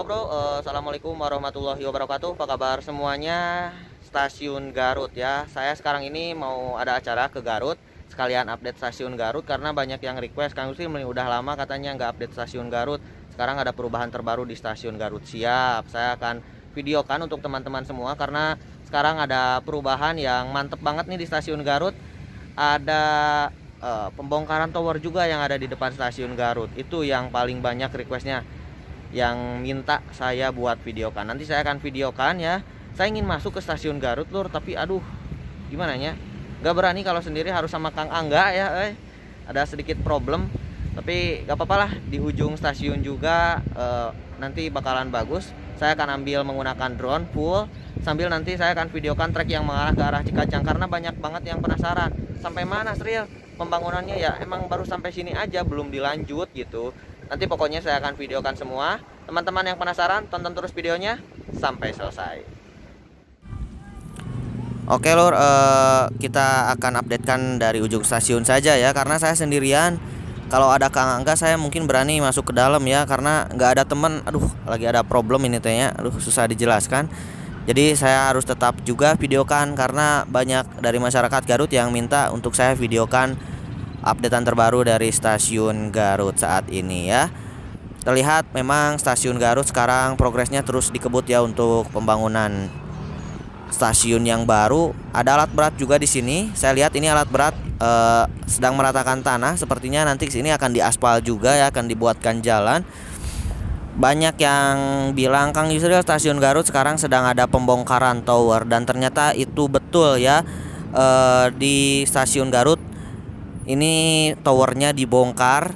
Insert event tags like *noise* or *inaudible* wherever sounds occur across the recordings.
Halo bro, uh, Assalamualaikum warahmatullahi wabarakatuh Apa kabar semuanya Stasiun Garut ya Saya sekarang ini mau ada acara ke Garut Sekalian update stasiun Garut Karena banyak yang request Kang ini udah lama katanya nggak update stasiun Garut Sekarang ada perubahan terbaru di stasiun Garut Siap, saya akan videokan untuk teman-teman semua Karena sekarang ada perubahan yang mantep banget nih di stasiun Garut Ada uh, pembongkaran tower juga yang ada di depan stasiun Garut Itu yang paling banyak requestnya yang minta saya buat videokan. Nanti saya akan videokan ya. Saya ingin masuk ke stasiun Garut lur, tapi aduh gimana ya? Gak berani kalau sendiri harus sama Kang Angga ya. Eh. Ada sedikit problem, tapi gak apa-apa lah. Di ujung stasiun juga eh, nanti bakalan bagus. Saya akan ambil menggunakan drone full sambil nanti saya akan videokan trek yang mengarah ke arah Cikacang karena banyak banget yang penasaran. Sampai mana Sril? Pembangunannya ya emang baru sampai sini aja belum dilanjut gitu. Nanti pokoknya saya akan videokan semua Teman-teman yang penasaran, tonton terus videonya sampai selesai. Oke lor uh, eh, kita akan updatekan dari ujung stasiun saja ya, karena saya sendirian. Kalau ada Kang Angga, saya mungkin berani masuk ke dalam ya, karena nggak ada teman. Aduh, lagi ada problem ini tanya. Aduh, susah dijelaskan. Jadi saya harus tetap juga videokan karena banyak dari masyarakat Garut yang minta untuk saya videokan updatean terbaru dari stasiun Garut saat ini ya terlihat memang stasiun Garut sekarang progresnya terus dikebut ya untuk pembangunan stasiun yang baru. Ada alat berat juga di sini. Saya lihat ini alat berat eh, sedang meratakan tanah. Sepertinya nanti sini akan diaspal juga ya, akan dibuatkan jalan. Banyak yang bilang Kang Yusril stasiun Garut sekarang sedang ada pembongkaran tower dan ternyata itu betul ya eh, di stasiun Garut ini towernya dibongkar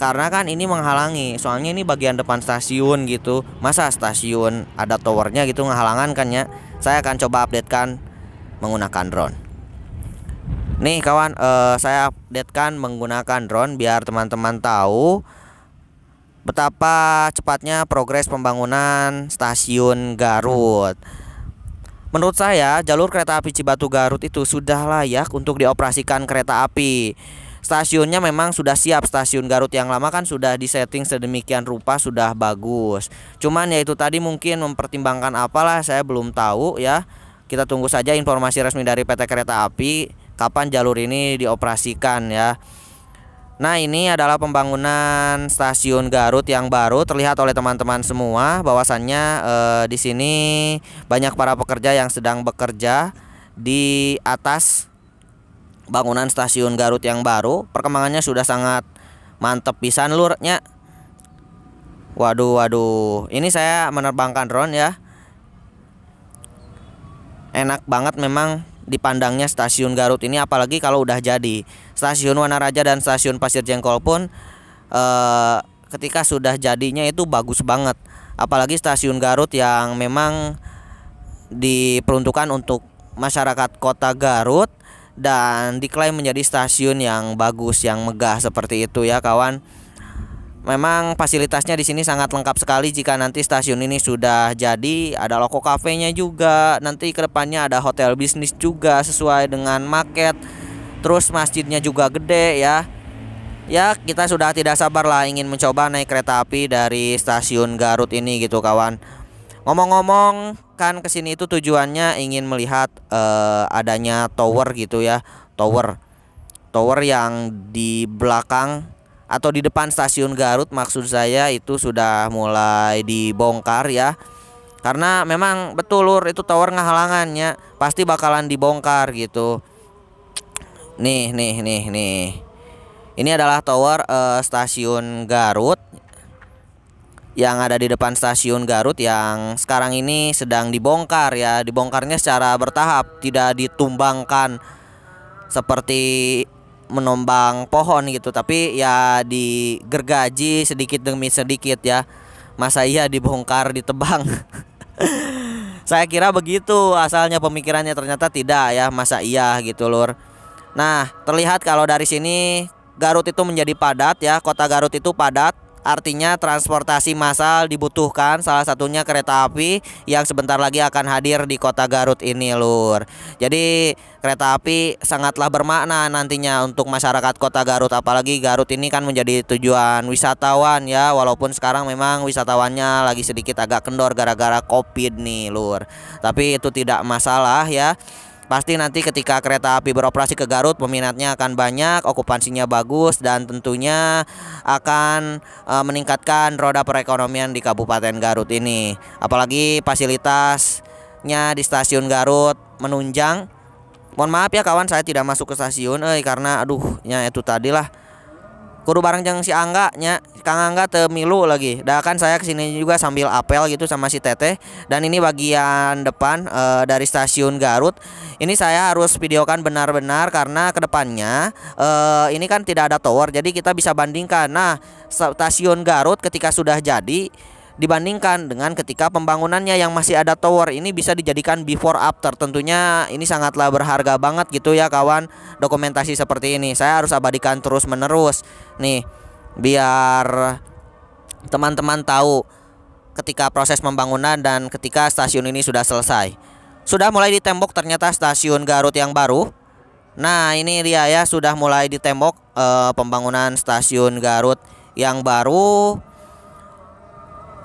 karena kan ini menghalangi soalnya ini bagian depan stasiun gitu masa stasiun ada towernya gitu menghalangan kan ya saya akan coba update kan menggunakan drone nih kawan eh, saya kan menggunakan drone biar teman-teman tahu betapa cepatnya progres pembangunan stasiun Garut Menurut saya, jalur kereta api Cibatu Garut itu sudah layak untuk dioperasikan kereta api stasiunnya memang sudah siap stasiun Garut yang lama kan sudah disetting sedemikian rupa sudah bagus cuman yaitu tadi mungkin mempertimbangkan apalah saya belum tahu ya kita tunggu saja informasi resmi dari PT Kereta Api kapan jalur ini dioperasikan ya Nah ini adalah pembangunan stasiun Garut yang baru terlihat oleh teman-teman semua bahwasannya eh, di sini banyak para pekerja yang sedang bekerja di atas bangunan stasiun Garut yang baru perkembangannya sudah sangat mantep pisan lurnya waduh waduh ini saya menerbangkan drone ya enak banget memang dipandangnya stasiun Garut ini apalagi kalau udah jadi stasiun Wanaraja dan stasiun Pasir Jengkol pun eh, ketika sudah jadinya itu bagus banget apalagi stasiun Garut yang memang diperuntukkan untuk masyarakat kota Garut dan diklaim menjadi stasiun yang bagus, yang megah seperti itu ya kawan. Memang fasilitasnya di sini sangat lengkap sekali jika nanti stasiun ini sudah jadi, ada loko kafenya juga, nanti kedepannya ada hotel bisnis juga sesuai dengan market. Terus masjidnya juga gede ya. Ya, kita sudah tidak sabar lah ingin mencoba naik kereta api dari stasiun Garut ini gitu kawan. Ngomong-ngomong, kan kesini itu tujuannya ingin melihat uh, adanya tower gitu ya, tower, tower yang di belakang atau di depan stasiun Garut maksud saya itu sudah mulai dibongkar ya. Karena memang betul lur itu tower ngehalangannya pasti bakalan dibongkar gitu. Nih nih nih nih. Ini adalah tower uh, stasiun Garut yang ada di depan stasiun Garut yang sekarang ini sedang dibongkar ya dibongkarnya secara bertahap tidak ditumbangkan seperti menombang pohon gitu tapi ya digergaji sedikit demi sedikit ya masa iya dibongkar ditebang *laughs* saya kira begitu asalnya pemikirannya ternyata tidak ya masa iya gitu lur nah terlihat kalau dari sini Garut itu menjadi padat ya kota Garut itu padat Artinya transportasi massal dibutuhkan salah satunya kereta api yang sebentar lagi akan hadir di kota Garut ini lur. Jadi kereta api sangatlah bermakna nantinya untuk masyarakat kota Garut apalagi Garut ini kan menjadi tujuan wisatawan ya walaupun sekarang memang wisatawannya lagi sedikit agak kendor gara-gara Covid nih lur. Tapi itu tidak masalah ya. Pasti nanti ketika kereta api beroperasi ke Garut peminatnya akan banyak, okupansinya bagus dan tentunya akan e, meningkatkan roda perekonomian di Kabupaten Garut ini. Apalagi fasilitasnya di stasiun Garut menunjang. Mohon maaf ya kawan saya tidak masuk ke stasiun eh karena aduh ya itu tadilah kudu bareng jeng si Angga nya Kang Angga temilu lagi Dah kan saya kesini juga sambil apel gitu sama si Teteh Dan ini bagian depan e, dari stasiun Garut Ini saya harus videokan benar-benar karena kedepannya e, eh, Ini kan tidak ada tower jadi kita bisa bandingkan Nah stasiun Garut ketika sudah jadi dibandingkan dengan ketika pembangunannya yang masih ada tower ini bisa dijadikan before after tentunya ini sangatlah berharga banget gitu ya kawan dokumentasi seperti ini saya harus abadikan terus menerus nih biar teman-teman tahu ketika proses pembangunan dan ketika stasiun ini sudah selesai sudah mulai ditembok ternyata stasiun Garut yang baru nah ini dia ya sudah mulai ditembok eh, pembangunan stasiun Garut yang baru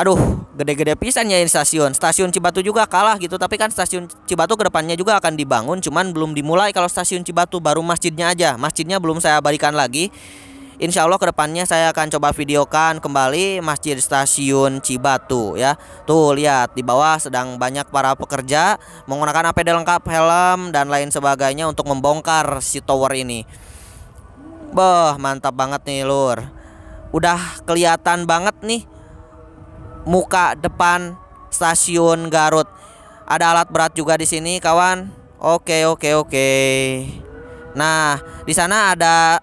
aduh gede-gede pisan ya ini stasiun stasiun Cibatu juga kalah gitu tapi kan stasiun Cibatu kedepannya juga akan dibangun cuman belum dimulai kalau stasiun Cibatu baru masjidnya aja masjidnya belum saya balikan lagi Insya Allah kedepannya saya akan coba videokan kembali Masjid Stasiun Cibatu ya Tuh lihat di bawah sedang banyak para pekerja Menggunakan APD lengkap, helm dan lain sebagainya Untuk membongkar si tower ini boh mantap banget nih lur Udah kelihatan banget nih muka depan stasiun Garut. Ada alat berat juga di sini, kawan. Oke, oke, oke. Nah, di sana ada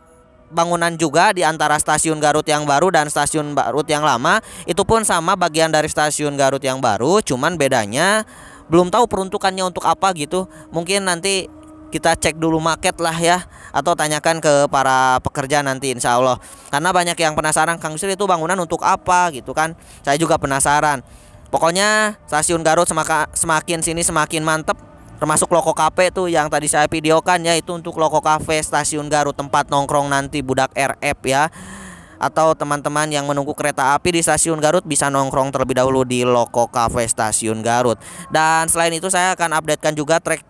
bangunan juga di antara stasiun Garut yang baru dan stasiun Garut yang lama. Itu pun sama bagian dari stasiun Garut yang baru, cuman bedanya belum tahu peruntukannya untuk apa gitu. Mungkin nanti kita cek dulu market lah ya atau tanyakan ke para pekerja nanti insya Allah karena banyak yang penasaran Kang Yusril itu bangunan untuk apa gitu kan saya juga penasaran pokoknya stasiun Garut semakin sini semakin mantep termasuk loko kafe tuh yang tadi saya videokan ya itu untuk loko kafe stasiun Garut tempat nongkrong nanti budak RF ya atau teman-teman yang menunggu kereta api di stasiun Garut bisa nongkrong terlebih dahulu di Loko Cafe Stasiun Garut. Dan selain itu saya akan updatekan juga track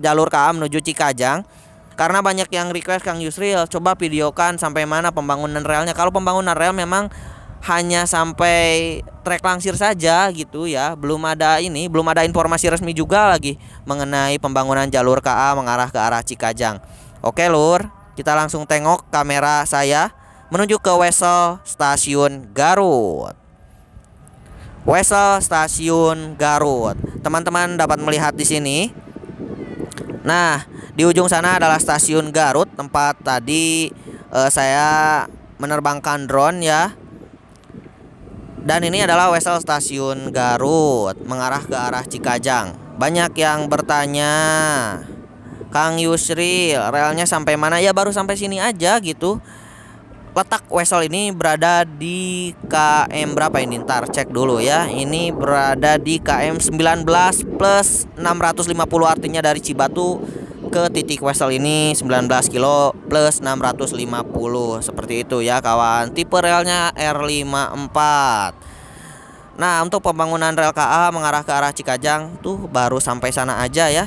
jalur KA menuju Cikajang karena banyak yang request Kang Yusril coba videokan sampai mana pembangunan relnya kalau pembangunan rel memang hanya sampai trek langsir saja gitu ya belum ada ini belum ada informasi resmi juga lagi mengenai pembangunan jalur KA mengarah ke arah Cikajang oke lur kita langsung tengok kamera saya menuju ke Wesel Stasiun Garut Wesel Stasiun Garut teman-teman dapat melihat di sini Nah, di ujung sana adalah stasiun Garut tempat tadi uh, saya menerbangkan drone ya. Dan ini adalah wesel stasiun Garut mengarah ke arah Cikajang. Banyak yang bertanya, Kang Yusri relnya sampai mana? Ya baru sampai sini aja gitu. Letak Wesol ini berada di KM berapa ini? Ntar cek dulu ya. Ini berada di KM 19 plus 650 artinya dari Cibatu ke titik Wesel ini 19 kilo plus 650 seperti itu ya kawan. Tipe relnya R54. Nah, untuk pembangunan rel KA mengarah ke arah Cikajang tuh baru sampai sana aja ya.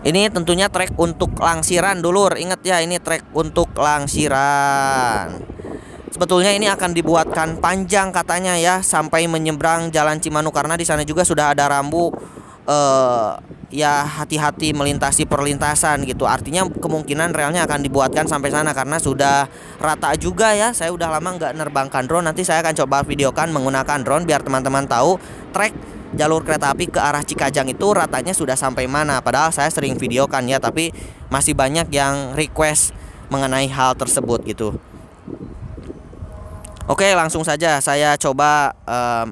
Ini tentunya trek untuk langsiran dulur. Ingat ya ini trek untuk langsiran. Sebetulnya ini akan dibuatkan panjang katanya ya sampai menyeberang Jalan Cimanuk karena di sana juga sudah ada rambu eh ya hati-hati melintasi perlintasan gitu. Artinya kemungkinan relnya akan dibuatkan sampai sana karena sudah rata juga ya. Saya udah lama nggak nerbangkan drone. Nanti saya akan coba videokan menggunakan drone biar teman-teman tahu track jalur kereta api ke arah Cikajang itu ratanya sudah sampai mana. Padahal saya sering videokan ya, tapi masih banyak yang request mengenai hal tersebut gitu. Oke, langsung saja saya coba uh,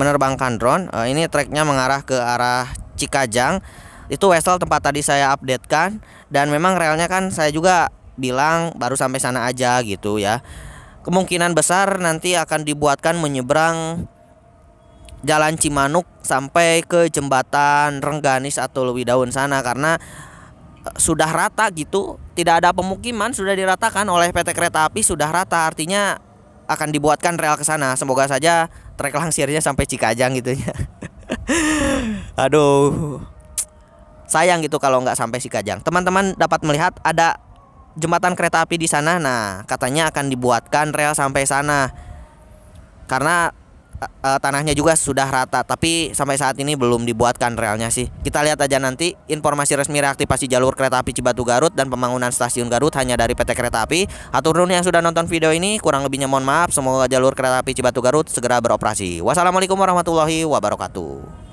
menerbangkan drone. Uh, ini tracknya mengarah ke arah Cikajang itu Wesel tempat tadi saya update kan dan memang relnya kan saya juga bilang baru sampai sana aja gitu ya kemungkinan besar nanti akan dibuatkan menyeberang Jalan Cimanuk sampai ke jembatan Rengganis atau Lewi Daun sana karena eh, sudah rata gitu tidak ada pemukiman sudah diratakan oleh PT Kereta Api sudah rata artinya akan dibuatkan rel ke sana semoga saja trek langsirnya sampai Cikajang gitu ya *laughs* aduh sayang gitu kalau nggak sampai si Kajang teman-teman dapat melihat ada jembatan kereta api di sana nah katanya akan dibuatkan rel sampai sana karena e, tanahnya juga sudah rata tapi sampai saat ini belum dibuatkan relnya sih kita lihat aja nanti informasi resmi reaktivasi jalur kereta api Cibatu Garut dan pembangunan stasiun Garut hanya dari PT Kereta Api aturun yang sudah nonton video ini kurang lebihnya mohon maaf semoga jalur kereta api Cibatu Garut segera beroperasi wassalamualaikum warahmatullahi wabarakatuh